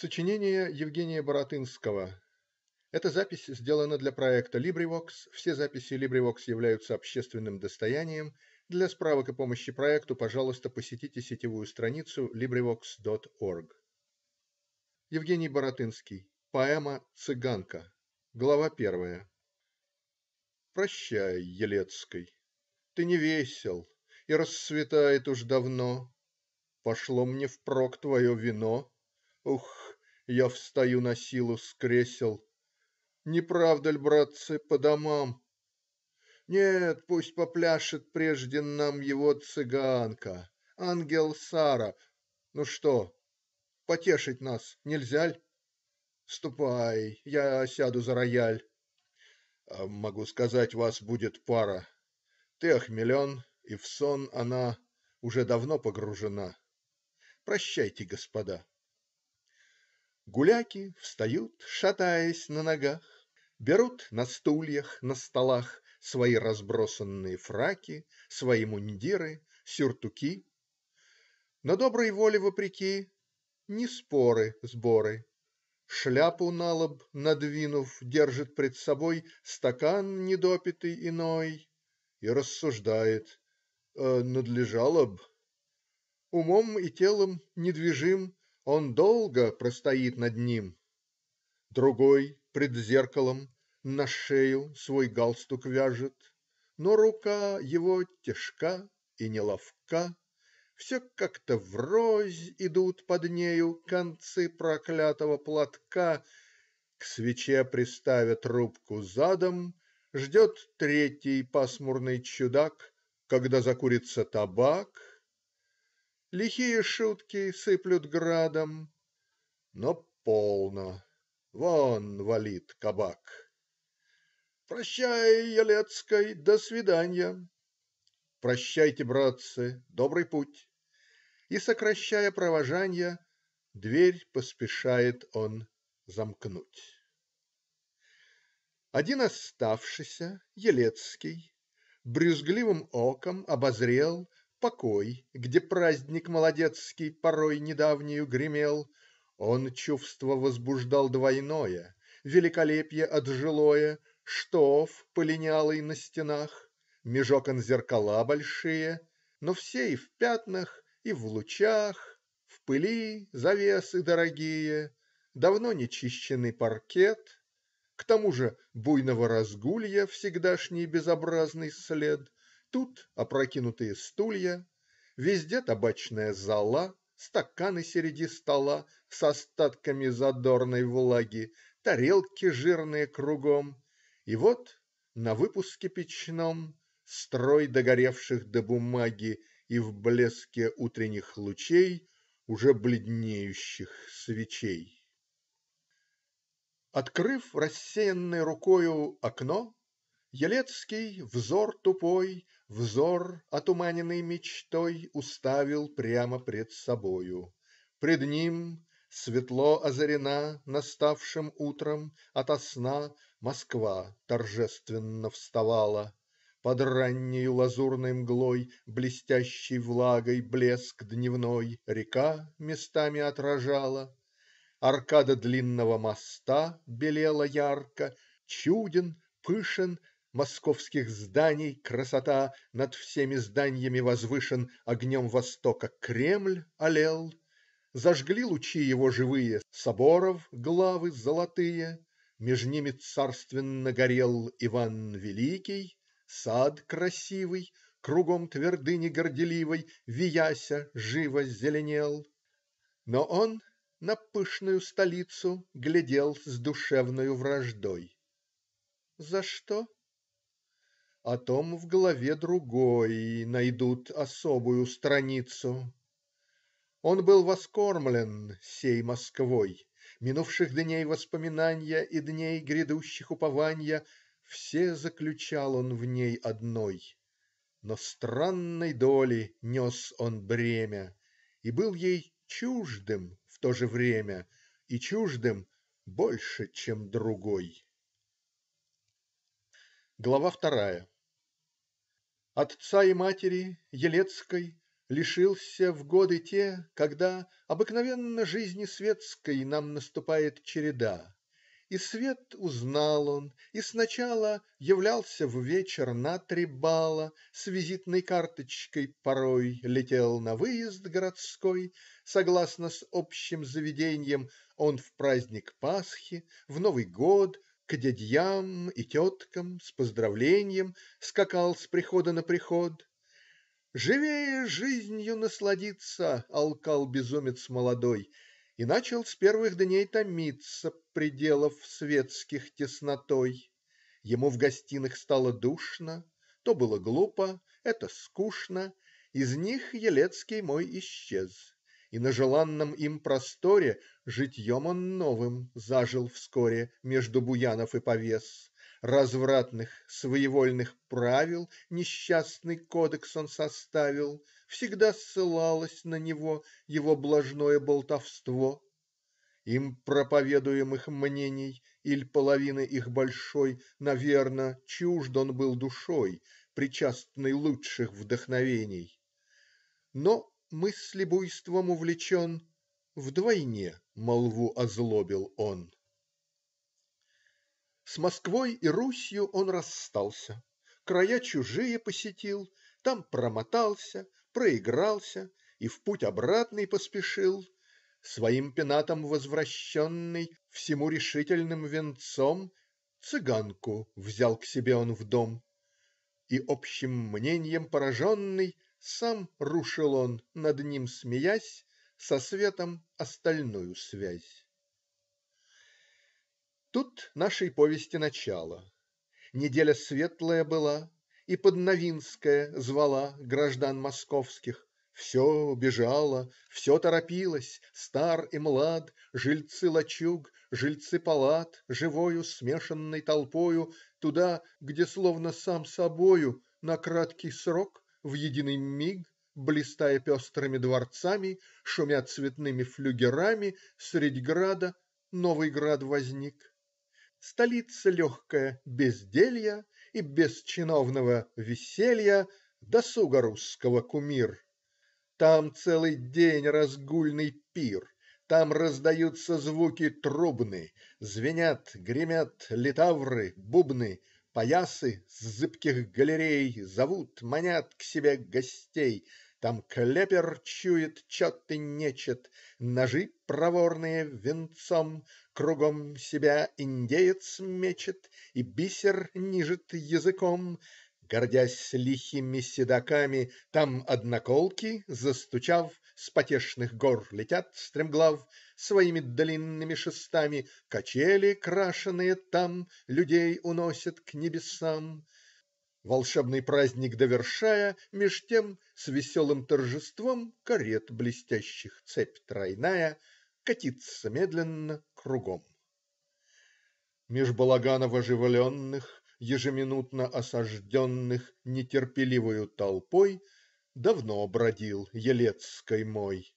Сочинение Евгения Баратынского Эта запись сделана для проекта LibriVox. Все записи LibriVox являются общественным достоянием. Для справок и помощи проекту, пожалуйста, посетите сетевую страницу LibriVox.org. Евгений Баратынский. Поэма "Цыганка". Глава первая. Прощай, Елецкой, ты не весел, и расцветает уж давно. Пошло мне впрок твое вино. Ух! Я встаю насилу с кресел: "Не правда ль, братцы, по домам?" "Нет, пусть попляшет прежде нам его цыганка. Ангел Сара. Ну что, потешить нас нельзя ль? Ступай, я сяду за рояль. А, "Могу сказать, вас будет пара. Ты осмелен, и в сон она. уже давно погружена. Прощайте, господа". Гуляки встают, шатаясь на ногах, берут на стульях, на столах свои разбросанные фраки, свои мундиры, сюртуки. На доброй воле вопреки не споры, сборы. Шляпу на лоб надвинув, держит пред собой стакан недопитый иной и рассуждает: «Э, надлежало б. Умом и телом недвижим он долго простоит над ним. Другой пред зеркалом на шею Свой галстук вяжет. Но рука его тяжка и неловка. Все как-то врозь идут под нею Концы проклятого платка. К свече приставя трубку задом Ждет третий пасмурный чудак Когда закурится табак Лихие шутки сыплют градом. Но полно. Вон валит кабак. "Прощай, Елецкой, до свидания. "Прощайте, братцы, добрый путь". И, сокращая провожанья, дверь поспешает он замкнуть. Один оставшийся, Елецкий, брюзгливым оком обозрел покой, где праздник молодецкий порой недавнюю гремел, он чувство возбуждал двойное: великолепие отжилое, штоф полинялый на стенах, меж окон зеркала большие, но все и в пятнах, и в лучах, в пыли завесы дорогие, давно не чищенный паркет, к тому же буйного разгулья всегдашний безобразный след. Тут опрокинутые стулья, везде табачная зола, стаканы среди стола с остатками задорной влаги, тарелки жирные кругом, и вот на выпуске печном строй догоревших до бумаги и в блеске утренних лучей уже бледнеющих свечей. Открыв рассеянной рукою окно, Елецкий взор тупой. Взор, отуманенный мечтой, уставил прямо пред собою. Пред ним светло озарена наставшим утром от сна Москва торжественно вставала. Под раннею лазурной мглой блестящей влагой блеск дневной река местами отражала. Аркада длинного моста белела ярко. Чуден, пышен Московских зданий красота, над всеми зданьями возвышен огнем востока Кремль алел, зажгли лучи его живые соборов главы золотые, меж ними царственно горел Иван Великий, сад красивый, кругом твердыни горделивой вияся живо зеленел. Но он на пышную столицу глядел с душевною враждой. "За что? о том в главе другой найдут особую страницу. Он был воскормлен сей Москвой. Минувших дней воспоминания и дней грядущих упования все заключал он в ней одной. Но странной доли нес он бремя и был ей чуждым в то же время и чуждым больше, чем другой. Глава вторая. Отца и матери, Елецкой, лишился в годы те, когда обыкновенно жизни светской нам наступает череда, и свет узнал он и сначала являлся в вечер на три бала, с визитной карточкой порой летел на выезд городской, согласно с общим заведением он в праздник Пасхи, в Новый год к дядьям и теткам с поздравлением скакал с прихода на приход. Живее жизнью насладиться алкал безумец молодой и начал с первых дней томиться пределов светских теснотой. Ему в гостиных стало душно. То было глупо, это скучно. Из них Елецкий мой исчез и на желанном им просторе житьем он новым зажил вскоре между Буянов и Повес. Развратных, своевольных правил несчастный кодекс он составил. Всегда ссылалось на него его блажное болтовство. Им проповедуемых мнений или половины их большой наверно чужд он был душой причастный лучших вдохновений. Но. Мысли буйством увлечен, Вдвойне молву озлобил он. С Москвой и Русью он расстался. Края чужие посетил. Там промотался, проигрался и в путь обратный поспешил. Своим пенатом возвращенный, Всему решительным венцом, Цыганку взял к себе он в дом. И общим мнением пораженный. Сам рушил он, над ним смеясь, Со светом остальную связь. Тут нашей повести начало. Неделя светлая была, и подновинская звала граждан московских. Все бежало, все торопилось, стар и млад, жильцы лачуг, жильцы палат, живою смешанной толпою туда, где словно сам собою на краткий срок в единый миг, блистая пестрыми дворцами, шумя цветными флюгерами, средь града новый град возник. Столица легкая безделья и без чиновного веселья досуга русского кумир. Там целый день разгульный пир. Там раздаются звуки трубны. Звенят, гремят литавры, бубны. Поясы с зыбких галерей Зовут, манят к себе гостей. Там клепер чует чет и нечет. Ножи проворные венцом. Кругом себя индеец мечет И бисер нижет языком. Гордясь лихими седаками. Там одноколки застучав с потешных гор летят стремглав своими длинными шестами, качели крашеные там людей уносят к небесам. Волшебный праздник довершая, меж тем с веселым торжеством карет блестящих цепь тройная катится медленно кругом. Меж балаганов оживленных ежеминутно осажденных нетерпеливою толпой Давно бродил Елецкой мой,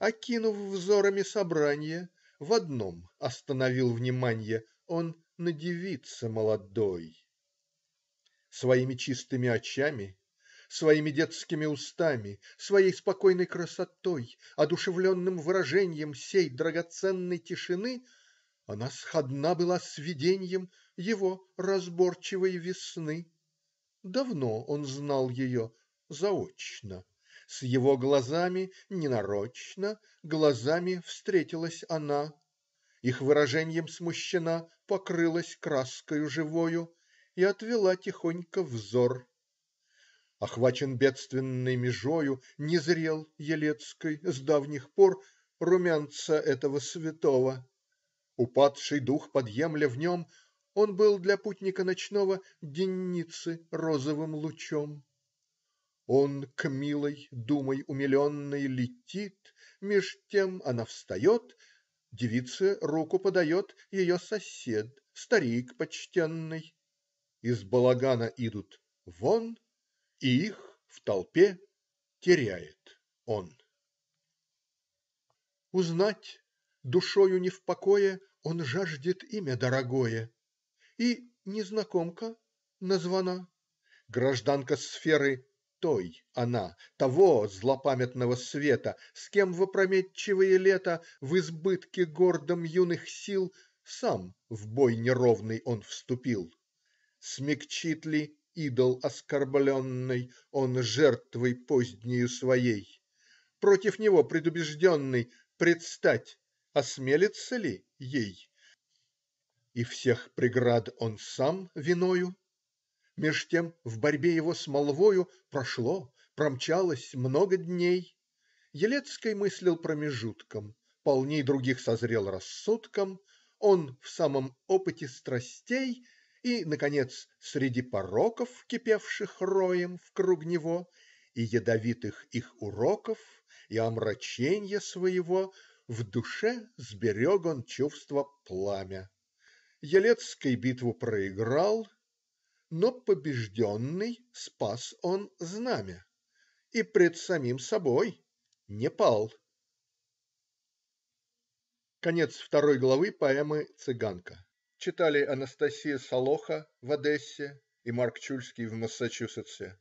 Окинув взорами собрание, В одном остановил внимание Он на девице молодой. Своими чистыми очами, Своими детскими устами, Своей спокойной красотой, Одушевленным выражением Сей драгоценной тишины Она сходна была с видением Его разборчивой весны. Давно он знал ее заочно, с его глазами, не нарочно, глазами встретилась она, их выражением смущена, покрылась краскою живою и отвела тихонько взор. Охвачен бедственной межою, не зрел елецкой с давних пор румянца этого святого. Упадший дух подъемля в нем, он был для путника ночного денницы розовым лучом. Он к милой думой умиленной летит, Меж тем она встает, девице руку подает Ее сосед, старик почтенный. Из балагана идут вон, И их в толпе теряет он. Узнать, душою не в покое, Он жаждет имя дорогое. И незнакомка названа. Гражданка сферы той она, того злопамятного света, С кем в опрометчивые лета, в избытке гордом юных сил, Сам в бой неровный он вступил. Смягчит ли идол оскорбленный он жертвой позднею своей? Против него предубежденный предстать осмелится ли ей? И всех преград он сам виною? Меж тем в борьбе его с молвою прошло, промчалось много дней. Елецкой мыслил промежутком. Полней других созрел рассудком. Он в самом опыте страстей и наконец среди пороков кипевших роем вкруг него и ядовитых их уроков и омрачения своего в душе сберег он чувство пламя Елецкой битву проиграл но побежденный спас он знамя и пред самим собой не пал. Конец второй главы поэмы "Цыганка" читали Анастасия Солоха в Одессе и Марк Чульский в Массачусетсе.